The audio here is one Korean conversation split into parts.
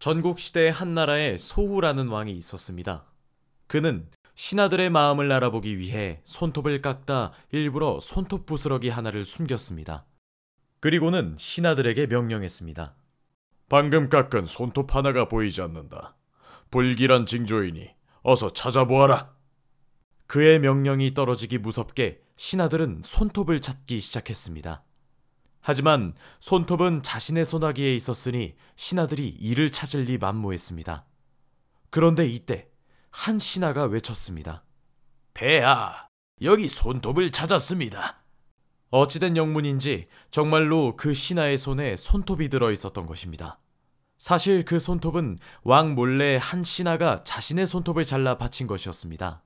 전국 시대의 한 나라에 소후라는 왕이 있었습니다. 그는 신하들의 마음을 알아보기 위해 손톱을 깎다 일부러 손톱 부스러기 하나를 숨겼습니다. 그리고는 신하들에게 명령했습니다. 방금 깎은 손톱 하나가 보이지 않는다. 불길한 징조이니 어서 찾아보아라. 그의 명령이 떨어지기 무섭게 신하들은 손톱을 찾기 시작했습니다. 하지만 손톱은 자신의 소나기에 있었으니 신하들이 이를 찾을 리 만무했습니다. 그런데 이때 한 신하가 외쳤습니다. 배야, 여기 손톱을 찾았습니다. 어찌된 영문인지 정말로 그 신하의 손에 손톱이 들어 있었던 것입니다. 사실 그 손톱은 왕 몰래 한 신하가 자신의 손톱을 잘라 바친 것이었습니다.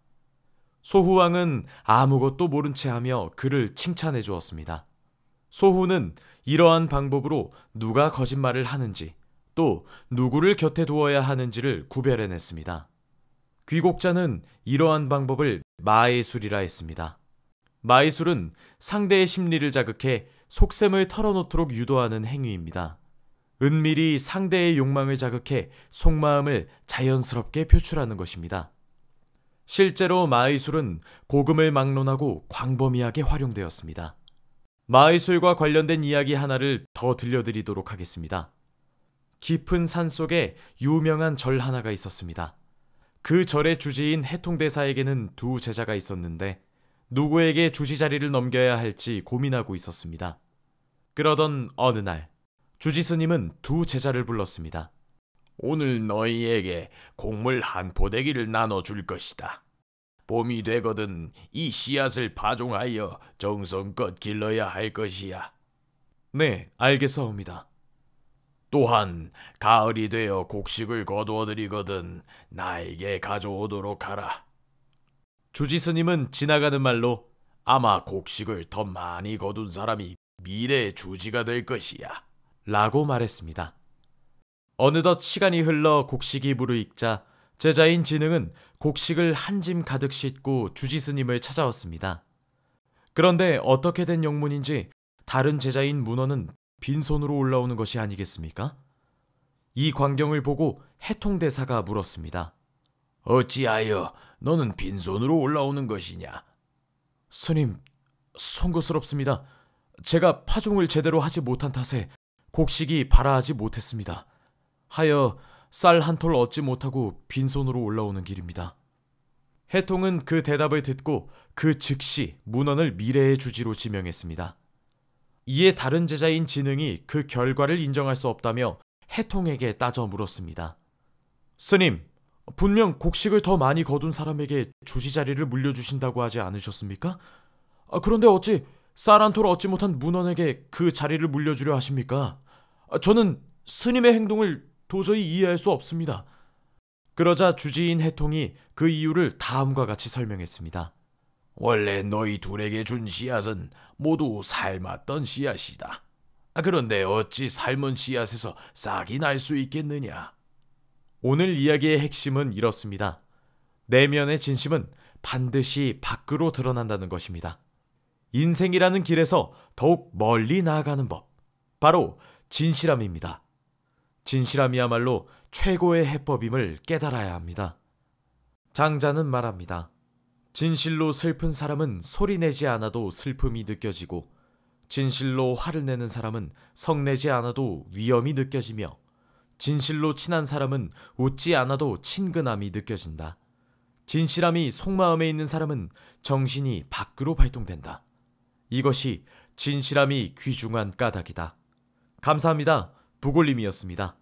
소후왕은 아무것도 모른 채 하며 그를 칭찬해 주었습니다. 소후는 이러한 방법으로 누가 거짓말을 하는지 또 누구를 곁에 두어야 하는지를 구별해냈습니다. 귀곡자는 이러한 방법을 마예술이라 했습니다. 마예술은 상대의 심리를 자극해 속셈을 털어놓도록 유도하는 행위입니다. 은밀히 상대의 욕망을 자극해 속마음을 자연스럽게 표출하는 것입니다. 실제로 마의술은 고금을 막론하고 광범위하게 활용되었습니다. 마의술과 관련된 이야기 하나를 더 들려드리도록 하겠습니다. 깊은 산 속에 유명한 절 하나가 있었습니다. 그 절의 주지인 해통대사에게는 두 제자가 있었는데 누구에게 주지 자리를 넘겨야 할지 고민하고 있었습니다. 그러던 어느 날 주지 스님은 두 제자를 불렀습니다. 오늘 너희에게 곡물 한 포대기를 나눠 줄 것이다. 봄이 되거든 이 씨앗을 파종하여 정성껏 길러야 할 것이야. 네, 알겠사옵니다. 또한 가을이 되어 곡식을 거두어드리거든 나에게 가져오도록 하라. 주지스님은 지나가는 말로 아마 곡식을 더 많이 거둔 사람이 미래의 주지가 될 것이야. 라고 말했습니다. 어느덧 시간이 흘러 곡식이 무르익자 제자인 진흥은 곡식을 한 짐 가득 싣고 주지스님을 찾아왔습니다. 그런데 어떻게 된 영문인지 다른 제자인 문어는 빈손으로 올라오는 것이 아니겠습니까? 이 광경을 보고 해통대사가 물었습니다. 어찌하여 너는 빈손으로 올라오는 것이냐? 스님, 송구스럽습니다. 제가 파종을 제대로 하지 못한 탓에 곡식이 발아하지 못했습니다. 하여 쌀한톨 얻지 못하고 빈손으로 올라오는 길입니다. 해통은 그 대답을 듣고 그 즉시 문헌을 미래의 주지로 지명했습니다. 이에 다른 제자인 진흥이 그 결과를 인정할 수 없다며 해통에게 따져 물었습니다. 스님, 분명 곡식을 더 많이 거둔 사람에게 주지 자리를 물려주신다고 하지 않으셨습니까? 아, 그런데 어찌 쌀 한 톨 얻지 못한 문헌에게 그 자리를 물려주려 하십니까? 아, 저는 스님의 행동을 도저히 이해할 수 없습니다. 그러자 주지인 해통이 그 이유를 다음과 같이 설명했습니다. 원래 너희 둘에게 준 씨앗은 모두 삶았던 씨앗이다. 아, 그런데 어찌 삶은 씨앗에서 싹이 날 수 있겠느냐? 오늘 이야기의 핵심은 이렇습니다. 내면의 진심은 반드시 밖으로 드러난다는 것입니다. 인생이라는 길에서 더욱 멀리 나아가는 법. 바로 진실함입니다. 진실함이야말로 최고의 해법임을 깨달아야 합니다. 장자는 말합니다. 진실로 슬픈 사람은 소리내지 않아도 슬픔이 느껴지고, 진실로 화를 내는 사람은 성내지 않아도 위험이 느껴지며, 진실로 친한 사람은 웃지 않아도 친근함이 느껴진다. 진실함이 속마음에 있는 사람은 정신이 밖으로 발동된다. 이것이 진실함이 귀중한 까닭이다. 감사합니다. 부골림이었습니다.